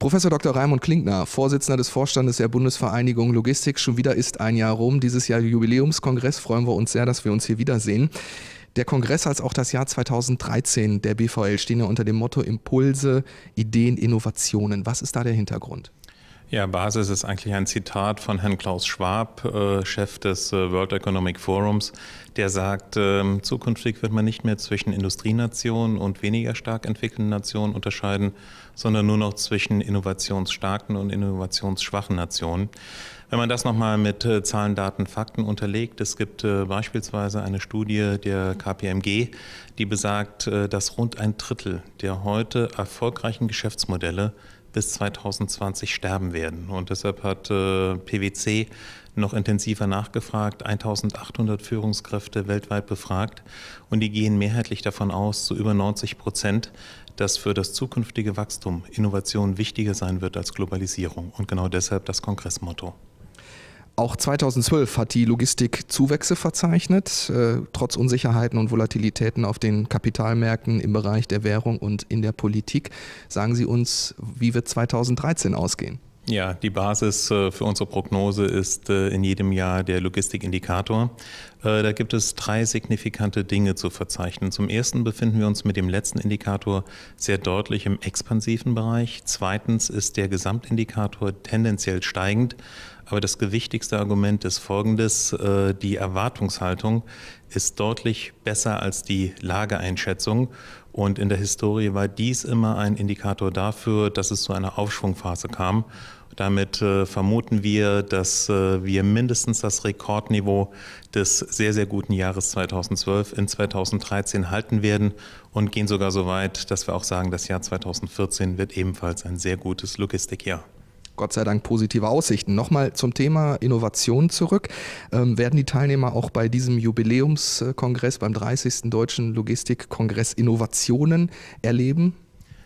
Professor Dr. Raimund Klinkner, Vorsitzender des Vorstandes der Bundesvereinigung Logistik, schon wieder ist ein Jahr rum. Dieses Jahr Jubiläumskongress freuen wir uns sehr, dass wir uns hier wiedersehen. Der Kongress als auch das Jahr 2013 der BVL stehen ja unter dem Motto Impulse, Ideen, Innovationen. Was ist da der Hintergrund? Ja, Basis ist eigentlich ein Zitat von Herrn Klaus Schwab, äh, Chef des äh, World Economic Forums, der sagt, ähm, zukünftig wird man nicht mehr zwischen Industrienationen und weniger stark entwickelten Nationen unterscheiden, sondern nur noch zwischen innovationsstarken und innovationsschwachen Nationen. Wenn man das nochmal mit äh, Zahlen, Daten, Fakten unterlegt, es gibt beispielsweise eine Studie der KPMG, die besagt, dass rund ein Drittel der heute erfolgreichen Geschäftsmodelle bis 2020 sterben werden. Und deshalb hat äh, PwC noch intensiver nachgefragt, 1800 Führungskräfte weltweit befragt und die gehen mehrheitlich davon aus, zu über 90 Prozent, dass für das zukünftige Wachstum Innovation wichtiger sein wird als Globalisierung. Und genau deshalb das Kongressmotto. Auch 2012 hat die Logistik Zuwächse verzeichnet, äh, trotz Unsicherheiten und Volatilitäten auf den Kapitalmärkten im Bereich der Währung und in der Politik. Sagen Sie uns, wie wird 2013 ausgehen? Ja, die Basis äh, für unsere Prognose ist äh, in jedem Jahr der Logistikindikator. Äh, da gibt es drei signifikante Dinge zu verzeichnen. Zum ersten befinden wir uns mit dem letzten Indikator sehr deutlich im expansiven Bereich. Zweitens ist der Gesamtindikator tendenziell steigend aber das gewichtigste Argument ist folgendes. Äh, die Erwartungshaltung ist deutlich besser als die Lageeinschätzung. Und in der Historie war dies immer ein Indikator dafür, dass es zu einer Aufschwungphase kam. Damit äh, vermuten wir, dass äh, wir mindestens das Rekordniveau des sehr, sehr guten Jahres 2012 in 2013 halten werden und gehen sogar so weit, dass wir auch sagen, das Jahr 2014 wird ebenfalls ein sehr gutes Logistikjahr. Gott sei Dank positive Aussichten. Nochmal zum Thema Innovation zurück. Ähm, werden die Teilnehmer auch bei diesem Jubiläumskongress, beim 30. Deutschen Logistikkongress Innovationen erleben?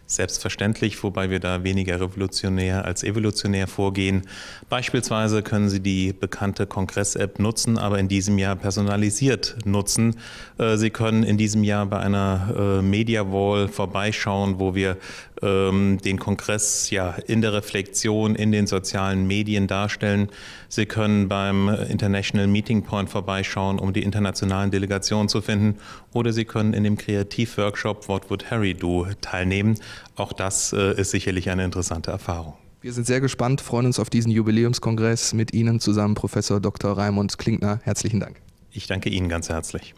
Selbstverständlich, wobei wir da weniger revolutionär als evolutionär vorgehen. Beispielsweise können Sie die bekannte Kongress-App nutzen, aber in diesem Jahr personalisiert nutzen. Äh, Sie können in diesem Jahr bei einer äh, Media Wall vorbeischauen, wo wir ähm, den Kongress ja in der Reflexion in den sozialen Medien darstellen. Sie können beim International Meeting Point vorbeischauen, um die internationalen Delegationen zu finden. Oder Sie können in dem Kreativworkshop What Would Harry Do teilnehmen. Auch das äh, ist sicherlich eine interessante Erfahrung. Wir sind sehr gespannt, freuen uns auf diesen Jubiläumskongress mit Ihnen zusammen, Professor Dr. Raimund Klinkner. Herzlichen Dank. Ich danke Ihnen ganz herzlich.